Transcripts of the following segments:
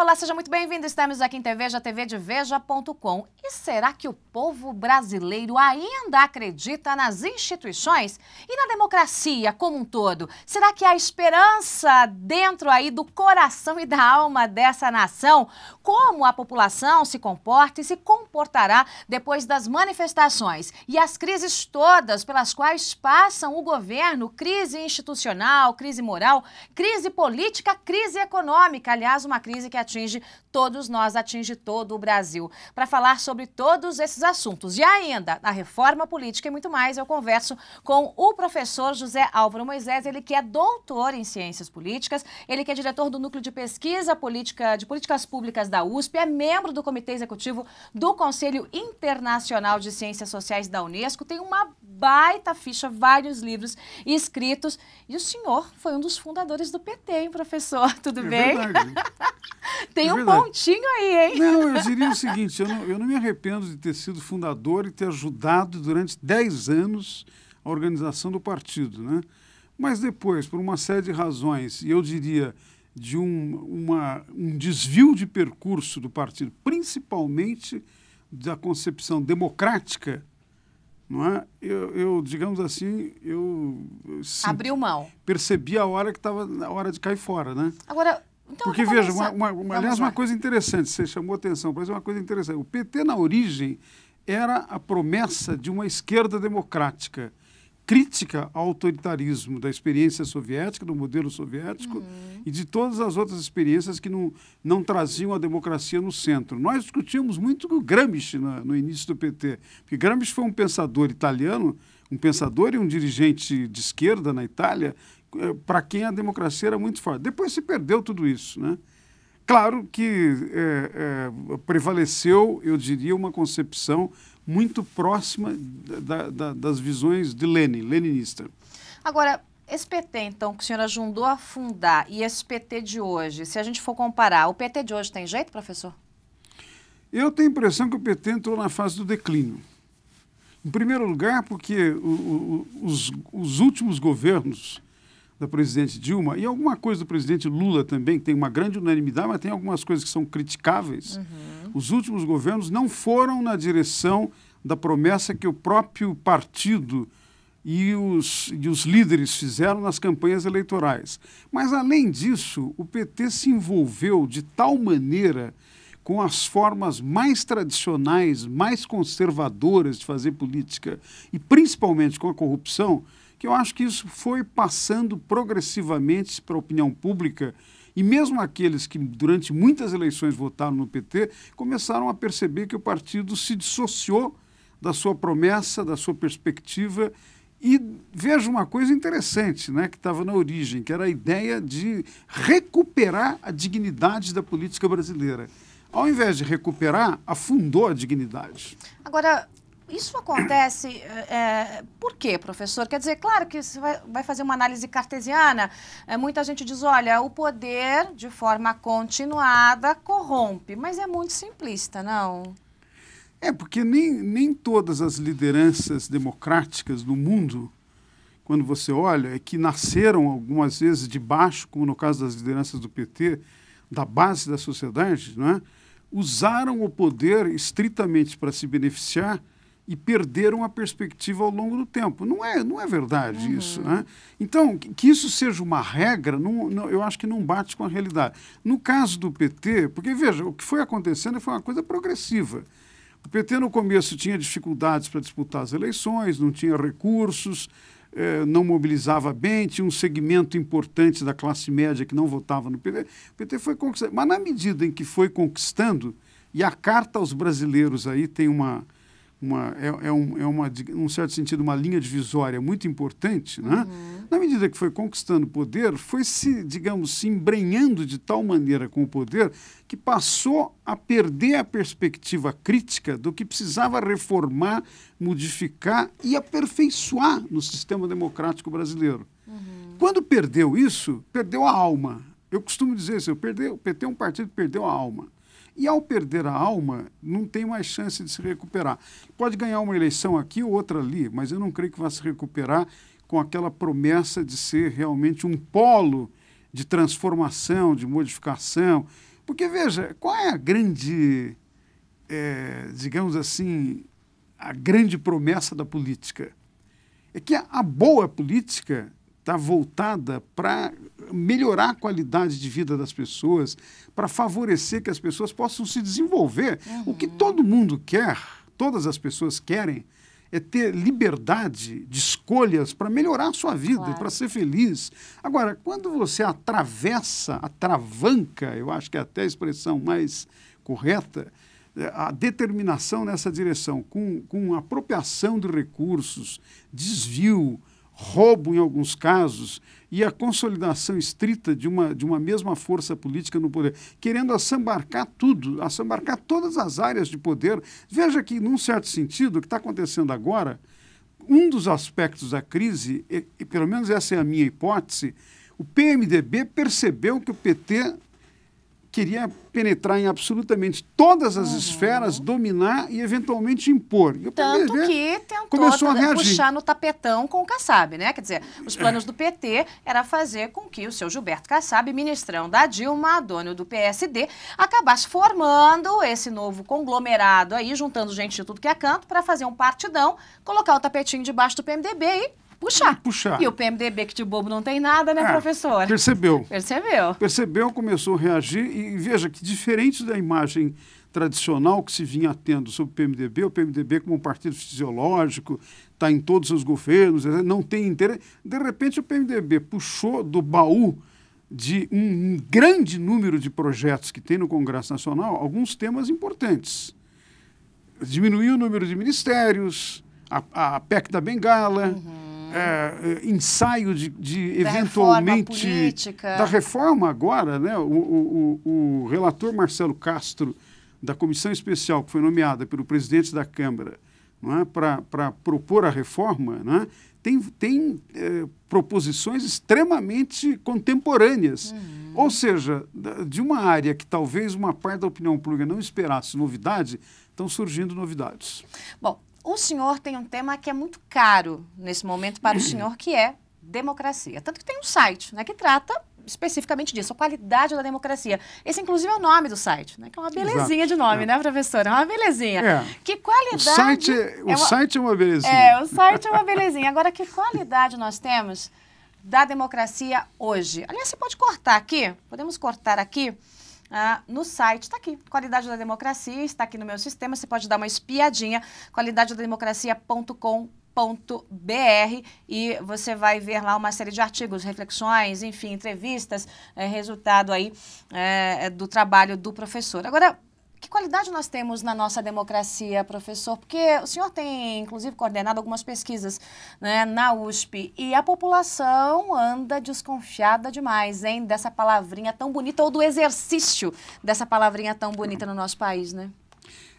Olá, seja muito bem-vindo. Estamos aqui em Teveja, TV de Veja.com. E será que o povo brasileiro ainda acredita nas instituições e na democracia como um todo? Será que há esperança dentro aí do coração e da alma dessa nação? Como a população se comporta e se comportará depois das manifestações e as crises todas pelas quais passam o governo, crise institucional, crise moral, crise política, crise econômica, aliás, uma crise que atinge todos nós, atinge todo o Brasil. Para falar sobre todos esses assuntos e ainda a reforma política e muito mais, eu converso com o professor José Álvaro Moisés, ele que é doutor em ciências políticas, ele que é diretor do Núcleo de Pesquisa Política de Políticas Públicas da USP, é membro do Comitê Executivo do Conselho Internacional de Ciências Sociais da Unesco, tem uma baita ficha, vários livros escritos. E o senhor foi um dos fundadores do PT, hein, professor? Tudo é bem? tem é um bom pontinho aí, hein? Não, eu diria o seguinte: eu não, eu não me arrependo de ter sido fundador e ter ajudado durante 10 anos a organização do partido, né? Mas depois, por uma série de razões, e eu diria de um, uma, um desvio de percurso do partido, principalmente da concepção democrática, não é? Eu, eu digamos assim, eu, eu abriu mão. Percebi a hora que estava na hora de cair fora, né? Agora então, Porque, veja, uma, uma, uma, aliás, lá. uma coisa interessante, você chamou atenção, é uma coisa interessante. O PT, na origem, era a promessa de uma esquerda democrática, crítica ao autoritarismo da experiência soviética, do modelo soviético uhum. e de todas as outras experiências que não, não traziam a democracia no centro. Nós discutíamos muito com Gramsci no início do PT, porque Gramsci foi um pensador italiano, um pensador e um dirigente de esquerda na Itália é, para quem a democracia era muito forte. Depois se perdeu tudo isso, né? Claro que é, é, prevaleceu, eu diria, uma concepção muito próxima da, da, das visões de Lenin, leninista. Agora, esse PT, então, que o senhor ajudou a fundar e esse PT de hoje, se a gente for comparar, o PT de hoje tem jeito, professor? Eu tenho a impressão que o PT entrou na fase do declínio. Em primeiro lugar, porque o, o, os, os últimos governos da presidente Dilma e alguma coisa do presidente Lula também, que tem uma grande unanimidade, mas tem algumas coisas que são criticáveis. Uhum. Os últimos governos não foram na direção da promessa que o próprio partido e os, e os líderes fizeram nas campanhas eleitorais. Mas, além disso, o PT se envolveu de tal maneira com as formas mais tradicionais, mais conservadoras de fazer política e principalmente com a corrupção que eu acho que isso foi passando progressivamente para a opinião pública. E mesmo aqueles que durante muitas eleições votaram no PT começaram a perceber que o partido se dissociou da sua promessa, da sua perspectiva. E vejo uma coisa interessante, né, que estava na origem, que era a ideia de recuperar a dignidade da política brasileira. Ao invés de recuperar, afundou a dignidade. Agora, isso acontece é, por quê, professor? Quer dizer, claro que você vai, vai fazer uma análise cartesiana. É, muita gente diz, olha, o poder, de forma continuada, corrompe. Mas é muito simplista, não? É, porque nem, nem todas as lideranças democráticas do mundo, quando você olha, é que nasceram algumas vezes de baixo, como no caso das lideranças do PT, da base da sociedade, não é? usaram o poder estritamente para se beneficiar e perderam a perspectiva ao longo do tempo. Não é, não é verdade uhum. isso. Né? Então, que isso seja uma regra, não, não, eu acho que não bate com a realidade. No caso do PT, porque veja, o que foi acontecendo foi uma coisa progressiva. O PT no começo tinha dificuldades para disputar as eleições, não tinha recursos, eh, não mobilizava bem, tinha um segmento importante da classe média que não votava no PT. O PT foi conquistando. Mas na medida em que foi conquistando, e a carta aos brasileiros aí tem uma uma, é, é, um, é uma, um certo sentido, uma linha divisória muito importante, né? Uhum. na medida que foi conquistando poder, foi se, digamos, se embrenhando de tal maneira com o poder que passou a perder a perspectiva crítica do que precisava reformar, modificar e aperfeiçoar no sistema democrático brasileiro. Uhum. Quando perdeu isso, perdeu a alma. Eu costumo dizer isso, assim, eu perdeu, o PT é um partido que perdeu a alma. E ao perder a alma, não tem mais chance de se recuperar. Pode ganhar uma eleição aqui ou outra ali, mas eu não creio que vá se recuperar com aquela promessa de ser realmente um polo de transformação, de modificação. Porque, veja, qual é a grande, é, digamos assim, a grande promessa da política? É que a, a boa política está voltada para melhorar a qualidade de vida das pessoas, para favorecer que as pessoas possam se desenvolver. Uhum. O que uhum. todo mundo quer, todas as pessoas querem, é ter liberdade de escolhas para melhorar a sua vida, claro. para ser feliz. Agora, quando você atravessa, atravanca, eu acho que é até a expressão mais correta, é, a determinação nessa direção, com, com apropriação de recursos, desvio, roubo em alguns casos e a consolidação estrita de uma, de uma mesma força política no poder, querendo assambarcar tudo, assambarcar todas as áreas de poder. Veja que, num certo sentido, o que está acontecendo agora, um dos aspectos da crise, e, e pelo menos essa é a minha hipótese, o PMDB percebeu que o PT queria penetrar em absolutamente todas as uhum. esferas, dominar e eventualmente impor. E o Tanto que tentou começou a reagir. puxar no tapetão com o Kassab, né? Quer dizer, os planos do PT era fazer com que o seu Gilberto Kassab, ministrão da Dilma, dono do PSD, acabasse formando esse novo conglomerado aí, juntando gente de tudo que é canto, para fazer um partidão, colocar o tapetinho debaixo do PMDB e puxar. Puxar. E o PMDB, que de bobo não tem nada, né, ah, é, professor? Percebeu. Percebeu. Percebeu, começou a reagir e veja que diferente da imagem tradicional que se vinha tendo sobre o PMDB, o PMDB como um partido fisiológico, está em todos os governos, é, não tem interesse. De repente o PMDB puxou do baú de um grande número de projetos que tem no Congresso Nacional alguns temas importantes. Diminuiu o número de ministérios, a, a PEC da Bengala, uhum. É, é, ensaio de, de da eventualmente reforma da reforma agora, né? O, o, o, o relator Marcelo Castro da comissão especial que foi nomeada pelo presidente da Câmara é? para propor a reforma, né tem, tem é, proposições extremamente contemporâneas. Uhum. Ou seja, de uma área que talvez uma parte da opinião pública não esperasse novidade, estão surgindo novidades. Bom, o senhor tem um tema que é muito caro nesse momento para o senhor, que é democracia. Tanto que tem um site né, que trata especificamente disso, a qualidade da democracia. Esse, inclusive, é o nome do site, né? Que é uma belezinha Exato. de nome, é. né, professora? É uma belezinha. É. Que qualidade... O site é, o é uma... site é uma belezinha. É, o site é uma belezinha. Agora, que qualidade nós temos da democracia hoje? Aliás, você pode cortar aqui, podemos cortar aqui, ah, no site. Está aqui, Qualidade da Democracia, está aqui no meu sistema, você pode dar uma espiadinha, ponto br e você vai ver lá uma série de artigos, reflexões, enfim, entrevistas, é, resultado aí é, do trabalho do professor. Agora, que qualidade nós temos na nossa democracia, professor? Porque o senhor tem, inclusive, coordenado algumas pesquisas né, na USP e a população anda desconfiada demais, hein? Dessa palavrinha tão bonita ou do exercício dessa palavrinha tão bonita no nosso país, né?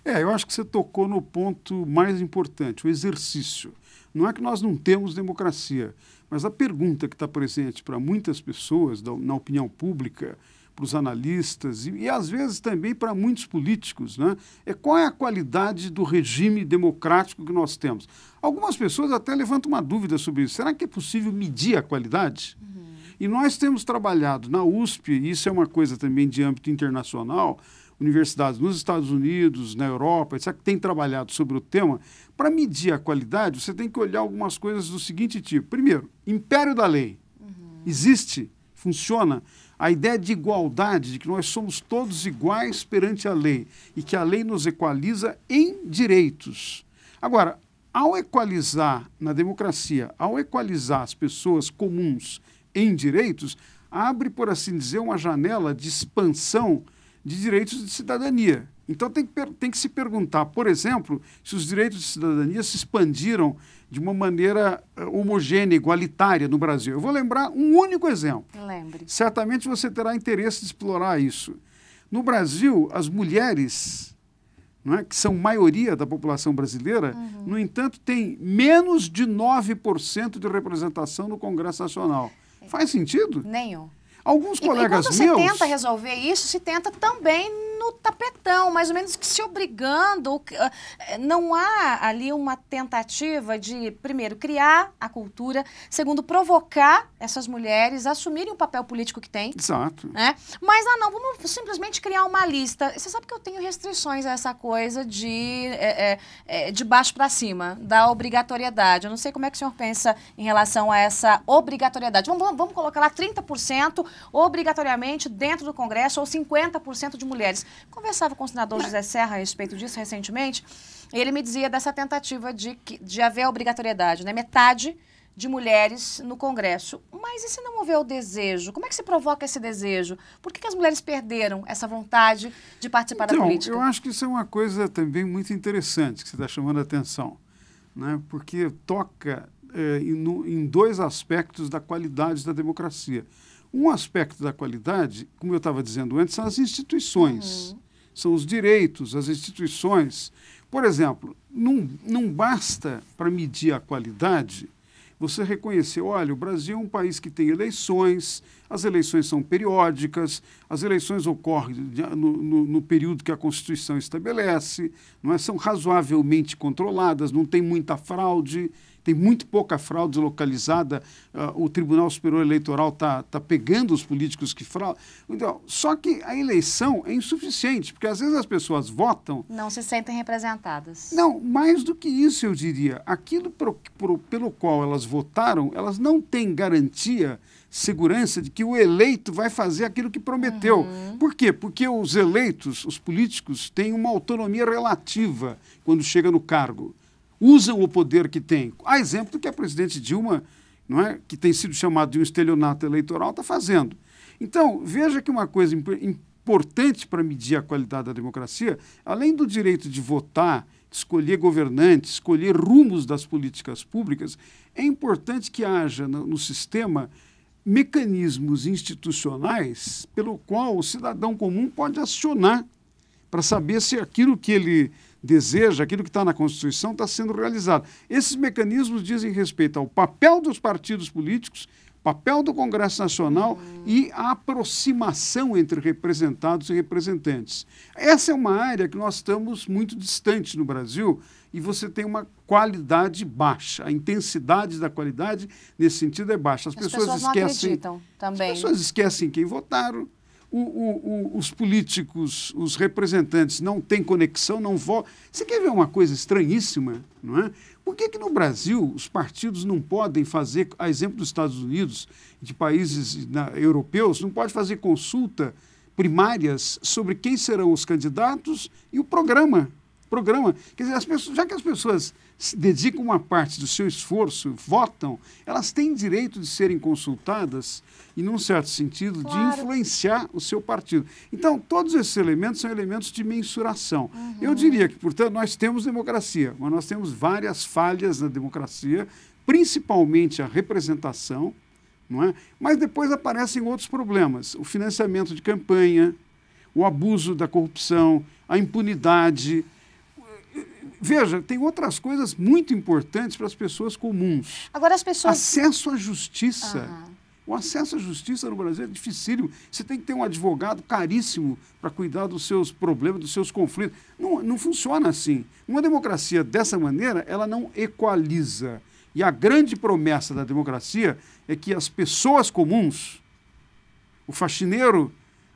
É, eu acho que você tocou no ponto mais importante, o exercício. Não é que nós não temos democracia, mas a pergunta que está presente para muitas pessoas da, na opinião pública para os analistas e, e, às vezes, também para muitos políticos, né? é qual é a qualidade do regime democrático que nós temos. Algumas pessoas até levantam uma dúvida sobre isso. Será que é possível medir a qualidade? Uhum. E nós temos trabalhado na USP, e isso é uma coisa também de âmbito internacional, universidades nos Estados Unidos, na Europa, etc., que tem trabalhado sobre o tema, para medir a qualidade, você tem que olhar algumas coisas do seguinte tipo. Primeiro, império da lei. Uhum. Existe? Funciona? A ideia de igualdade, de que nós somos todos iguais perante a lei e que a lei nos equaliza em direitos. Agora, ao equalizar na democracia, ao equalizar as pessoas comuns em direitos, abre, por assim dizer, uma janela de expansão de direitos de cidadania. Então tem que, tem que se perguntar, por exemplo, se os direitos de cidadania se expandiram de uma maneira eh, homogênea, igualitária no Brasil. Eu vou lembrar um único exemplo. Lembre. Certamente você terá interesse de explorar isso. No Brasil, as mulheres, é, que são maioria da população brasileira, uhum. no entanto, têm menos de 9% de representação no Congresso Nacional. É. Faz sentido? Nenhum. Alguns e, colegas e meus. Se tenta resolver isso, se tenta também no tapetão, mais ou menos que se obrigando. Eh, não há ali uma tentativa de, primeiro, criar a cultura, segundo, provocar essas mulheres a assumirem o papel político que têm. Exato. Né? Mas, ah, não, vamos simplesmente criar uma lista. Você sabe que eu tenho restrições a essa coisa de, é, é, de baixo para cima, da obrigatoriedade. Eu não sei como é que o senhor pensa em relação a essa obrigatoriedade. Vamos, vamos, vamos colocar lá 30% obrigatoriamente dentro do Congresso ou 50% de mulheres. Conversava com o senador José Serra a respeito disso recentemente. E Ele me dizia dessa tentativa de, de haver obrigatoriedade, né? Metade de mulheres no Congresso. Mas e se não houver o desejo? Como é que se provoca esse desejo? Por que, que as mulheres perderam essa vontade de participar então, da política? Eu acho que isso é uma coisa também muito interessante que você está chamando a atenção, né? porque toca é, em, em dois aspectos da qualidade da democracia. Um aspecto da qualidade, como eu estava dizendo antes, são as instituições, uhum. são os direitos, as instituições. Por exemplo, não, não basta para medir a qualidade você reconhecer: olha, o Brasil é um país que tem eleições, as eleições são periódicas, as eleições ocorrem no, no, no período que a Constituição estabelece, não é? são razoavelmente controladas, não tem muita fraude, tem muito pouca fraude localizada. Uh, o Tribunal Superior Eleitoral está tá pegando os políticos que fraudam. Então, só que a eleição é insuficiente, porque às vezes as pessoas votam. Não se sentem representadas. Não, mais do que isso, eu diria. Aquilo pro, pro, pelo qual elas votaram, elas não têm garantia segurança de que o eleito vai fazer aquilo que prometeu. Uhum. Por quê? Porque os eleitos, os políticos, têm uma autonomia relativa quando chega no cargo. Usam o poder que têm. A exemplo do que a presidente Dilma, não é, que tem sido chamado de um estelionato eleitoral, está fazendo. Então, veja que uma coisa imp importante para medir a qualidade da democracia, além do direito de votar, de escolher governantes, escolher rumos das políticas públicas, é importante que haja no, no sistema mecanismos institucionais pelo qual o cidadão comum pode acionar para saber se aquilo que ele deseja, aquilo que está na Constituição, está sendo realizado. Esses mecanismos dizem respeito ao papel dos partidos políticos, papel do Congresso Nacional uhum. e a aproximação entre representados e representantes. Essa é uma área que nós estamos muito distantes no Brasil e você tem uma qualidade baixa. A intensidade da qualidade nesse sentido é baixa. As, as pessoas, pessoas esquecem, não acreditam também. As pessoas esquecem quem votaram. O, o, o, os políticos, os representantes não têm conexão, não votam. Você quer ver uma coisa estranhíssima, não é? Por que, que no Brasil os partidos não podem fazer, a exemplo dos Estados Unidos, de países na, europeus, não pode fazer consulta primárias sobre quem serão os candidatos e o programa? Programa. Quer dizer, as pessoas, já que as pessoas dedicam uma parte do seu esforço, votam, elas têm direito de serem consultadas e, num certo sentido, claro. de influenciar o seu partido. Então, todos esses elementos são elementos de mensuração. Uhum. Eu diria que, portanto, nós temos democracia, mas nós temos várias falhas na democracia, principalmente a representação, não é? mas depois aparecem outros problemas: o financiamento de campanha, o abuso da corrupção, a impunidade Veja, tem outras coisas muito importantes para as pessoas comuns. Agora as pessoas. Acesso à justiça. Uhum. O acesso à justiça no Brasil é dificílimo. Você tem que ter um advogado caríssimo para cuidar dos seus problemas, dos seus conflitos. Não, não funciona assim. Uma democracia dessa maneira, ela não equaliza. E a grande promessa da democracia é que as pessoas comuns, o faxineiro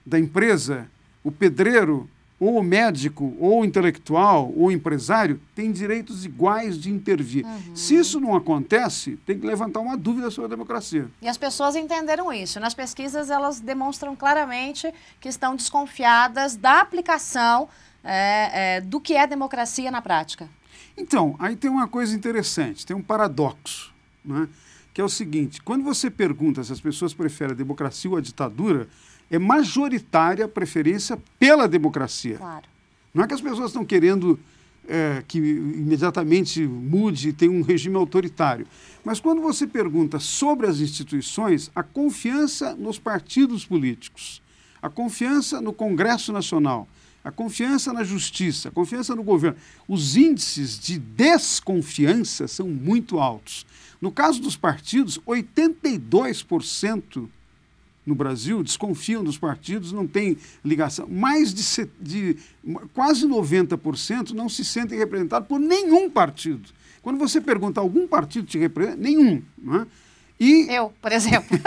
da empresa, o pedreiro, ou o médico, ou o intelectual, ou o empresário têm direitos iguais de intervir. Uhum. Se isso não acontece, tem que levantar uma dúvida sobre a democracia. E as pessoas entenderam isso. Nas pesquisas, elas demonstram claramente que estão desconfiadas da aplicação é, é, do que é democracia na prática. Então, aí tem uma coisa interessante, tem um paradoxo, né? que é o seguinte: quando você pergunta se as pessoas preferem a democracia ou a ditadura, é majoritária a preferência pela democracia. Claro. Não é que as pessoas estão querendo é, que imediatamente mude e tenha um regime autoritário. Mas quando você pergunta sobre as instituições, a confiança nos partidos políticos, a confiança no Congresso Nacional, a confiança na justiça, a confiança no governo, os índices de desconfiança são muito altos. No caso dos partidos, 82% no Brasil desconfiam dos partidos, não tem ligação. Mais de, de quase 90% não se sentem representados por nenhum partido. Quando você pergunta algum partido te representa, nenhum. É? E... Eu, por exemplo.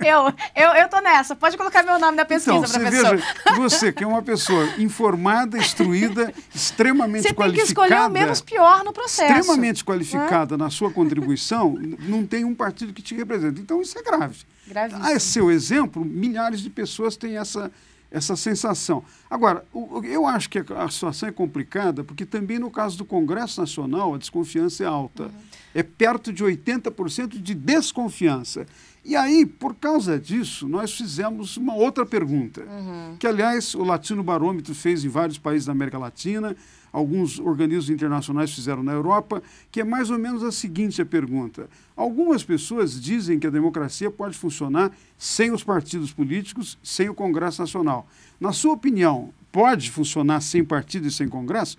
É, é. eu, eu, eu tô nessa. Pode colocar meu nome na pesquisa, então, você professor. Veja, você, que é uma pessoa informada, instruída, extremamente você qualificada. Você tem que escolher o menos pior no processo. Extremamente qualificada é? na sua contribuição, não tem um partido que te represente. Então, isso é grave. Gravíssimo. A ah, é seu exemplo, milhares de pessoas têm essa, essa sensação. Agora, eu acho que a situação é complicada, porque também no caso do Congresso Nacional, a desconfiança é alta. Uhum. É perto de 80% de desconfiança. E aí, por causa disso, nós fizemos uma outra pergunta, uhum. que, aliás, o Latino Barômetro fez em vários países da América Latina alguns organismos internacionais fizeram na Europa, que é mais ou menos a seguinte a pergunta. Algumas pessoas dizem que a democracia pode funcionar sem os partidos políticos, sem o Congresso Nacional. Na sua opinião, pode funcionar sem partido e sem Congresso?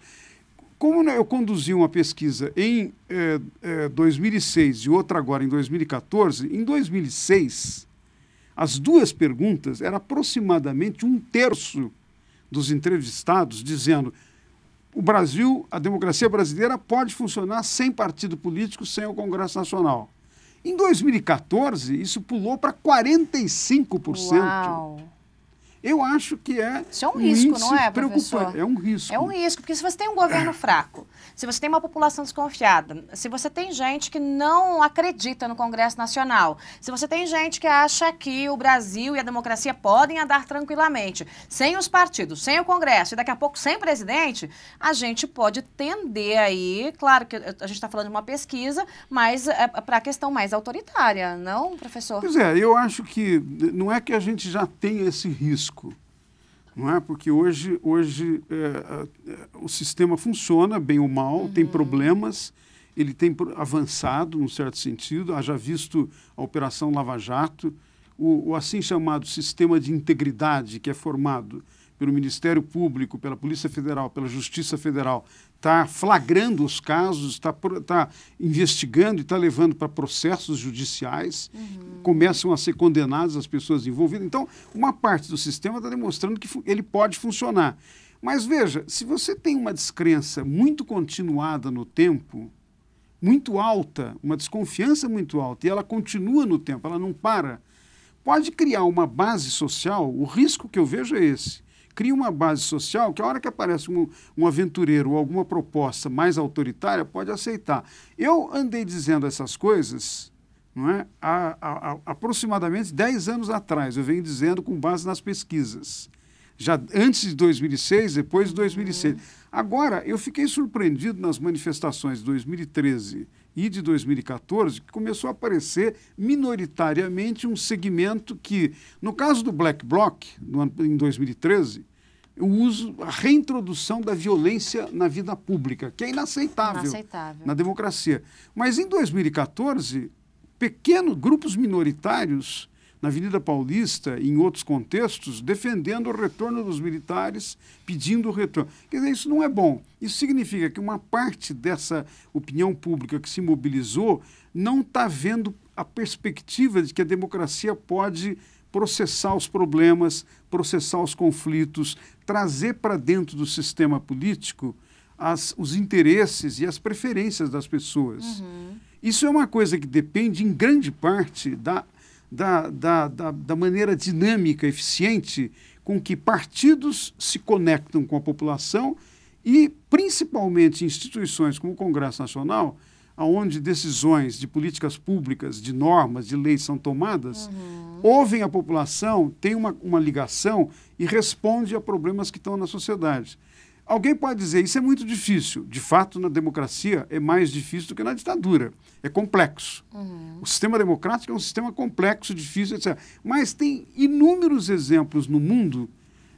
Como eu conduzi uma pesquisa em eh, eh, 2006 e outra agora em 2014, em 2006, as duas perguntas era aproximadamente um terço dos entrevistados dizendo o Brasil, a democracia brasileira pode funcionar sem partido político, sem o Congresso Nacional. Em 2014, isso pulou para 45%. Uau. Eu acho que é. Isso é um, um risco, não é, professor? É um risco. É um risco, porque se você tem um governo fraco, se você tem uma população desconfiada, se você tem gente que não acredita no Congresso Nacional, se você tem gente que acha que o Brasil e a democracia podem andar tranquilamente, sem os partidos, sem o Congresso e daqui a pouco sem presidente, a gente pode tender aí, claro que a gente está falando de uma pesquisa, mas é para a questão mais autoritária, não, professor? Pois é, eu acho que não é que a gente já tenha esse risco não é? Porque hoje, hoje é, é, o sistema funciona bem ou mal, uhum. tem problemas, ele tem avançado num certo sentido, haja visto a Operação Lava Jato, o, o assim chamado sistema de integridade que é formado pelo Ministério Público, pela Polícia Federal, pela Justiça Federal, está flagrando os casos, está tá investigando e está levando para processos judiciais, uhum. começam a ser condenadas as pessoas envolvidas. Então, uma parte do sistema está demonstrando que ele pode funcionar. Mas veja, se você tem uma descrença muito continuada no tempo, muito alta, uma desconfiança muito alta, e ela continua no tempo, ela não para, pode criar uma base social, o risco que eu vejo é esse cria uma base social que a hora que aparece um, um aventureiro ou alguma proposta mais autoritária pode aceitar. Eu andei dizendo essas coisas não é? há, há, há aproximadamente 10 anos atrás, eu venho dizendo com base nas pesquisas já antes de 2006, depois de 2006. Uhum. Agora, eu fiquei surpreendido nas manifestações de 2013 e de 2014, que começou a aparecer minoritariamente um segmento que, no caso do Black Bloc, no, em 2013, o uso, a reintrodução da violência na vida pública, que é inaceitável, inaceitável. na democracia. Mas em 2014, pequenos grupos minoritários na Avenida Paulista e em outros contextos, defendendo o retorno dos militares, pedindo o retorno. Quer dizer, isso não é bom. Isso significa que uma parte dessa opinião pública que se mobilizou não está vendo a perspectiva de que a democracia pode processar os problemas, processar os conflitos, trazer para dentro do sistema político as, os interesses e as preferências das pessoas. Uhum. Isso é uma coisa que depende, em grande parte, da da, da, da, da maneira dinâmica, eficiente com que partidos se conectam com a população e, principalmente, instituições como o Congresso Nacional, aonde decisões de políticas públicas, de normas, de leis são tomadas, uhum. ouvem a população, tem uma, uma ligação e respondem a problemas que estão na sociedade. Alguém pode dizer, isso é muito difícil. De fato, na democracia é mais difícil do que na ditadura. É complexo. Uhum. O sistema democrático é um sistema complexo, difícil, etc. Mas tem inúmeros exemplos no mundo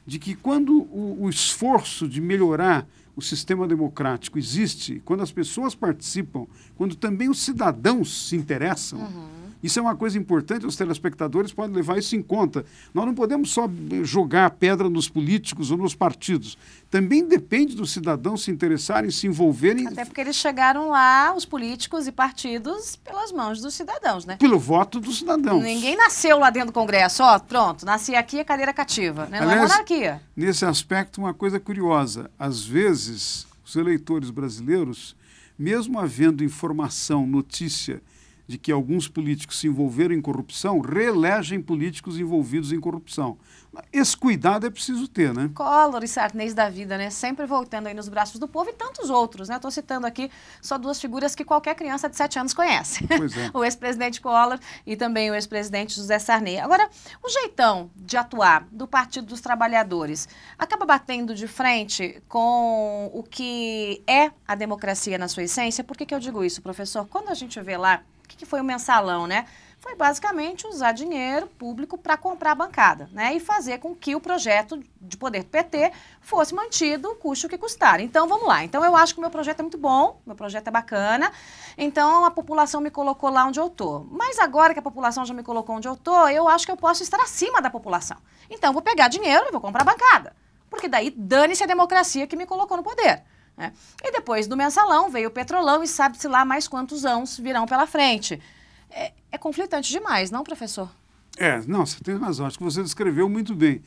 de que quando o, o esforço de melhorar o sistema democrático existe, quando as pessoas participam, quando também os cidadãos se interessam, uhum. Isso é uma coisa importante, os telespectadores podem levar isso em conta. Nós não podemos só eh, jogar pedra nos políticos ou nos partidos. Também depende do cidadão se interessarem, se envolverem. Até porque eles chegaram lá, os políticos e partidos, pelas mãos dos cidadãos, né? Pelo voto dos cidadãos. Ninguém nasceu lá dentro do Congresso, ó, pronto, nasci aqui, é cadeira cativa. Né? Não é Aliás, é monarquia. Nesse aspecto, uma coisa curiosa. Às vezes, os eleitores brasileiros, mesmo havendo informação, notícia, de que alguns políticos se envolveram em corrupção, reelegem políticos envolvidos em corrupção. Esse cuidado é preciso ter, né? Collor e Sarney da vida, né? Sempre voltando aí nos braços do povo e tantos outros, né? Estou citando aqui só duas figuras que qualquer criança de 7 anos conhece. Pois é. o ex-presidente Collor e também o ex-presidente José Sarney. Agora, o jeitão de atuar do Partido dos Trabalhadores acaba batendo de frente com o que é a democracia na sua essência? Por que, que eu digo isso, professor? Quando a gente vê lá o que, que foi o mensalão, né? Foi basicamente usar dinheiro público para comprar a bancada, né? E fazer com que o projeto de poder do PT fosse mantido, custe o que custar. Então, vamos lá. Então, eu acho que o meu projeto é muito bom, meu projeto é bacana. Então, a população me colocou lá onde eu estou. Mas agora que a população já me colocou onde eu estou, eu acho que eu posso estar acima da população. Então, vou pegar dinheiro e vou comprar a bancada. Porque daí dane-se a democracia que me colocou no poder. Né? E depois do mensalão veio o petrolão e sabe-se lá mais quantos anos virão pela frente. É, é conflitante demais, não, professor? É, não, você tem razão. Acho que você descreveu muito bem.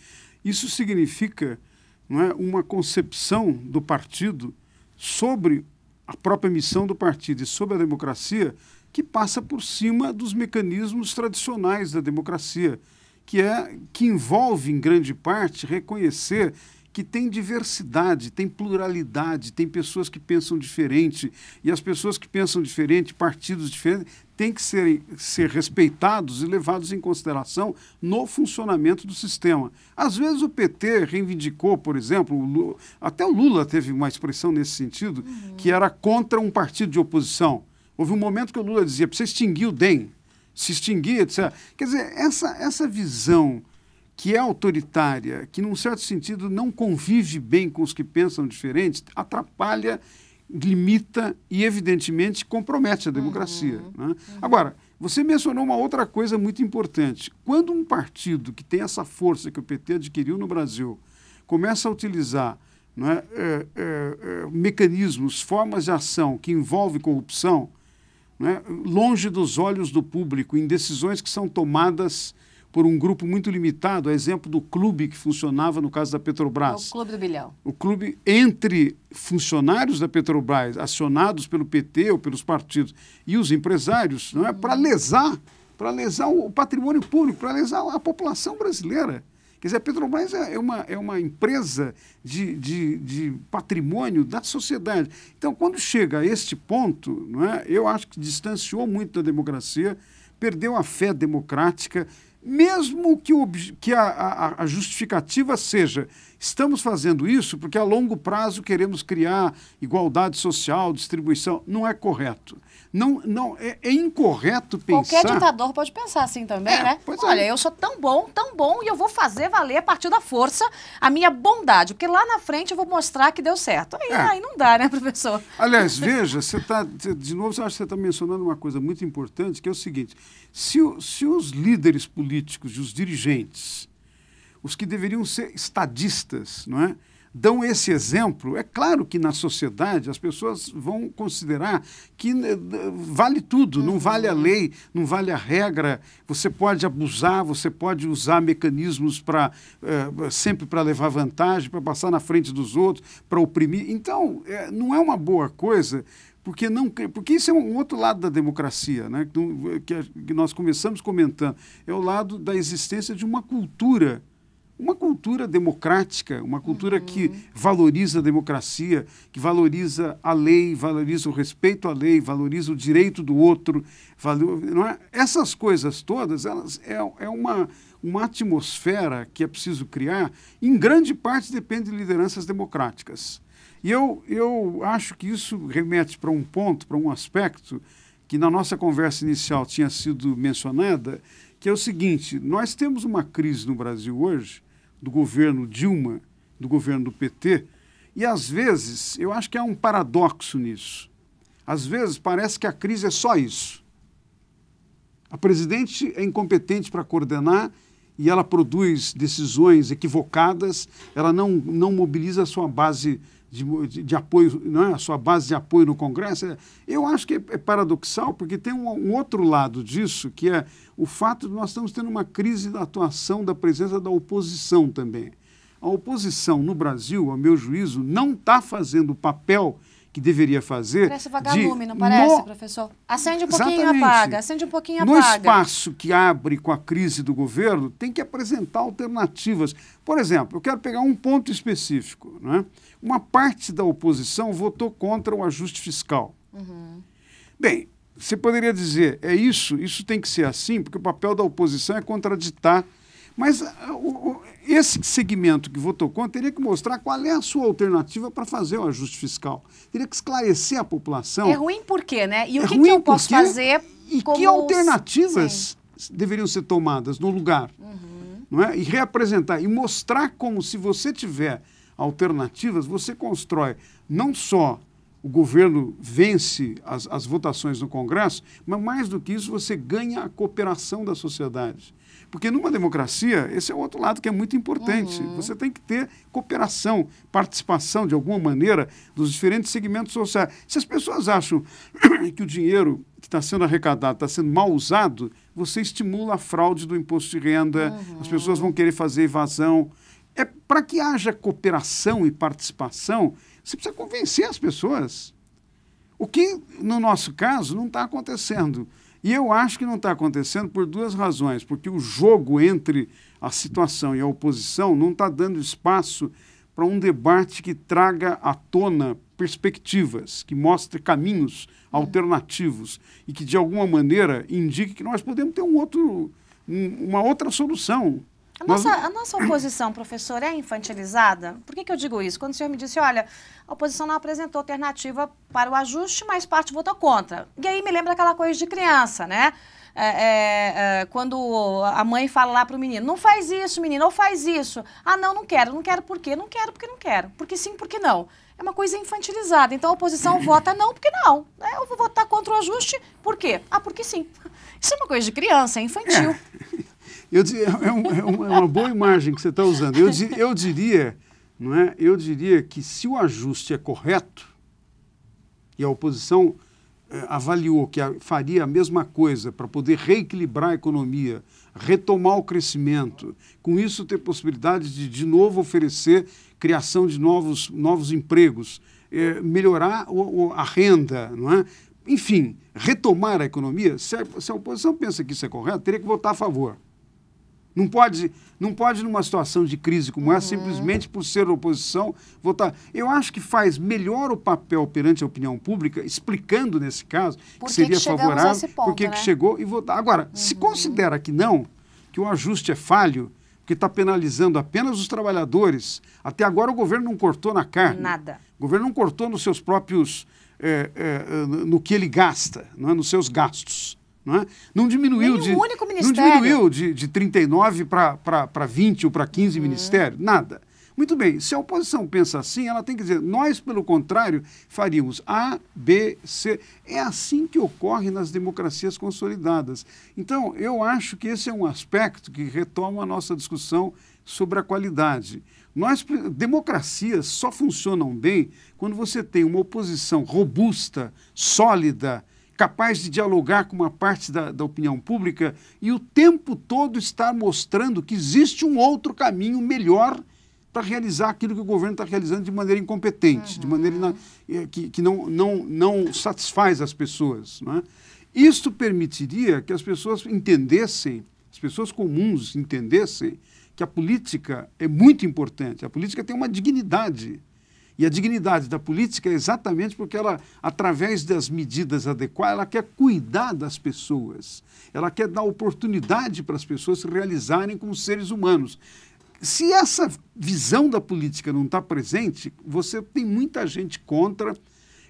Isso significa não é, uma concepção do partido sobre a própria missão do partido e sobre a democracia que passa por cima dos mecanismos tradicionais da democracia, que é que envolve em grande parte reconhecer que tem diversidade, tem pluralidade, tem pessoas que pensam diferente, e as pessoas que pensam diferente, partidos diferentes, têm que ser ser respeitados e levados em consideração no funcionamento do sistema. Às vezes o PT reivindicou, por exemplo, o Lula, até o Lula teve uma expressão nesse sentido, uhum. que era contra um partido de oposição. Houve um momento que o Lula dizia, precisa extinguir o DEM, se extinguir, etc. Quer dizer, essa, essa visão que é autoritária, que, num certo sentido, não convive bem com os que pensam diferente, atrapalha, limita e, evidentemente, compromete a democracia. Uhum. Né? Uhum. Agora, você mencionou uma outra coisa muito importante. Quando um partido que tem essa força que o PT adquiriu no Brasil começa a utilizar né, é, é, é, mecanismos, formas de ação que envolvem corrupção, né, longe dos olhos do público, em decisões que são tomadas por um grupo muito limitado, a exemplo do clube que funcionava no caso da Petrobras. O Clube do Bilhão. O clube entre funcionários da Petrobras, acionados pelo PT ou pelos partidos, e os empresários, não é? Para lesar, para lesar o patrimônio público, para lesar a população brasileira. Quer dizer, a Petrobras é, é uma, é uma empresa de, de, de patrimônio da sociedade. Então, quando chega a este ponto, não é, eu acho que distanciou muito da democracia, perdeu a fé democrática, mesmo que, o, que a, a, a justificativa seja Estamos fazendo isso porque a longo prazo queremos criar igualdade social, distribuição. Não é correto. Não, não é, é incorreto pensar. Qualquer ditador pode pensar assim também, é, né? É. Olha, é. eu sou tão bom, tão bom e eu vou fazer valer a partir da força a minha bondade, porque lá na frente eu vou mostrar que deu certo. Aí, é. aí não dá, né, professor? Aliás, veja, você está de novo, você acho que você está mencionando uma coisa muito importante, que é o seguinte: se, se os líderes políticos e os dirigentes os que deveriam ser estadistas, não é? dão esse exemplo, é claro que na sociedade as pessoas vão considerar que né, vale tudo, não uhum. vale a lei, não vale a regra, você pode abusar, você pode usar mecanismos para é, eh, sempre para levar vantagem, para passar na frente dos outros, para oprimir. Então, é, não é uma boa coisa porque não porque isso é um outro lado da democracia né que, nós começamos comentando é o lado da existência de uma cultura uma cultura democrática, uma cultura uhum. que valoriza a democracia, que valoriza a lei, valoriza o respeito à lei, valoriza o direito do outro. Valor, não é? Essas coisas todas, elas é, é uma, uma atmosfera que é preciso criar, em grande parte depende de lideranças democráticas. E eu, eu acho que isso remete para um ponto, para um aspecto que na nossa conversa inicial tinha sido mencionada, que é o seguinte: nós temos uma crise no Brasil hoje do governo Dilma, do governo do PT, e às vezes, eu acho que há um paradoxo nisso. Às vezes parece que a crise é só isso. A presidente é incompetente para coordenar e ela produz decisões equivocadas, ela não, não mobiliza a sua base de, de, apoio, não é? a sua base de apoio no Congresso. Eu acho que é, é paradoxal, porque tem um, um outro lado disso, que é o fato de nós estamos tendo uma crise da atuação da presença da oposição também. A oposição no Brasil, a meu juízo, não está fazendo o papel que deveria fazer. Parece vagalume, de, não parece, no... professor? Acende um pouquinho Exatamente. apaga, acende um pouquinho apaga. No espaço que abre com a crise do governo, tem que apresentar alternativas. Por exemplo, eu quero pegar um ponto específico. Né? Uma parte da oposição votou contra o ajuste fiscal. Uhum. Bem, você poderia dizer, é isso, isso tem que ser assim, porque o papel da oposição é contraditar mas ah, o, esse segmento que votou contra teria que mostrar qual é a sua alternativa para fazer o ajuste fiscal. Teria que esclarecer a população. É ruim por quê, né? E o é que, que, eu posso fazer? E que alternativas os... deveriam ser tomadas no lugar? Uhum. Não é? E reapresentar, e mostrar como se você tiver alternativas, você constrói não só o governo vence as, as votações no Congresso, mas mais do que isso, você ganha a cooperação da sociedade. Porque numa democracia, esse é o outro lado que é muito importante. Uhum. Você tem que ter cooperação, participação, de alguma maneira, dos diferentes segmentos sociais. Se as pessoas acham que o dinheiro que está sendo arrecadado está sendo mal usado, você estimula a fraude do imposto de renda, uhum. as pessoas vão querer fazer evasão. É para que haja cooperação e participação, você precisa convencer as pessoas. O que, no nosso caso, não está acontecendo. E eu acho que não está acontecendo por duas razões. Porque o jogo entre a situação e a oposição não está dando espaço para um debate que traga à tona perspectivas, que mostre caminhos alternativos e que, de alguma maneira, indique que nós podemos ter um outro, um, uma outra solução a nossa, a nossa oposição, professor, é infantilizada? Por que, que eu digo isso? Quando o senhor me disse, olha, a oposição não apresentou alternativa para o ajuste, mas parte votou contra. E aí me lembra aquela coisa de criança, né? É, é, é, quando a mãe fala lá para o menino, não faz isso, menino, ou faz isso. Ah, não, não quero, não quero por quê? Não quero porque não quero. Porque sim, porque não. É uma coisa infantilizada. Então a oposição vota não porque não. É, eu vou votar contra o ajuste, por quê? Ah, porque sim. Isso é uma coisa de criança, é infantil. Eu, é, é, é, um, é, uma boa imagem que você está usando. Eu, eu, diria, não é? Eu diria que se o ajuste é correto e a oposição é, avaliou que a, faria a mesma coisa para poder reequilibrar a economia, retomar o crescimento, com isso ter possibilidade de de novo oferecer criação de novos, novos empregos, melhorar o, o, a renda, não é? Enfim, retomar a economia, se a, se a oposição pensa que isso é correto, teria que votar a favor. Não pode, não pode numa situação de crise como essa, uhum. simplesmente por ser oposição, votar. Eu acho que faz melhor o papel perante a opinião pública, explicando nesse caso que, seria que favorável, por que né? chegou e votar. Agora, uhum. se considera que não, que o ajuste é falho, que está penalizando apenas os trabalhadores. Até agora o governo não cortou na carne. Nada. O governo não cortou nos seus próprios. É, é, no que ele gasta, não é? nos seus gastos. Não, é? não diminuiu de. único ministério. Não diminuiu de, de 39 para 20 ou para 15 uhum. ministérios, nada. Muito bem, se a oposição pensa assim, ela tem que dizer, nós, pelo contrário, faríamos A, B, C. É assim que ocorre nas democracias consolidadas. Então, eu acho que esse é um aspecto que retoma a nossa discussão sobre a qualidade. Nós, democracias só funcionam bem quando você tem uma oposição robusta, sólida, capaz de dialogar com uma parte da, da opinião pública e o tempo todo estar mostrando que existe um outro caminho melhor para realizar aquilo que o governo está realizando de maneira incompetente, uhum. de maneira eh, que, que não, não, não satisfaz as pessoas. Né? Isso permitiria que as pessoas entendessem, as pessoas comuns entendessem que a política é muito importante, a política tem uma dignidade. E a dignidade da política é exatamente porque ela, através das medidas adequadas, ela quer cuidar das pessoas. Ela quer dar oportunidade para as pessoas se realizarem como seres humanos. Se essa visão da política não está presente, você tem muita gente contra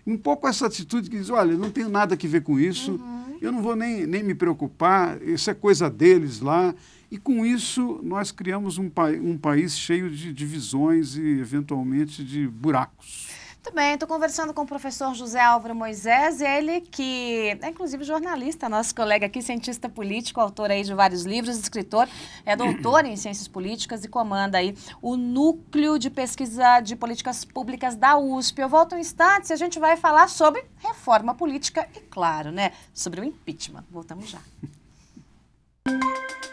um pouco essa atitude que diz, olha, não tenho nada que ver com isso, uhum. eu não vou nem, nem me preocupar, isso é coisa deles lá. E com isso nós criamos um, pa um país cheio de divisões e, eventualmente, de buracos. Muito bem, estou conversando com o professor José Álvaro Moisés, ele que é inclusive jornalista, nosso colega aqui, cientista político, autor aí de vários livros, escritor, é doutor em ciências políticas e comanda aí o Núcleo de Pesquisa de Políticas Públicas da USP. Eu volto um instante e a gente vai falar sobre reforma política e, claro, né, sobre o impeachment. Voltamos já.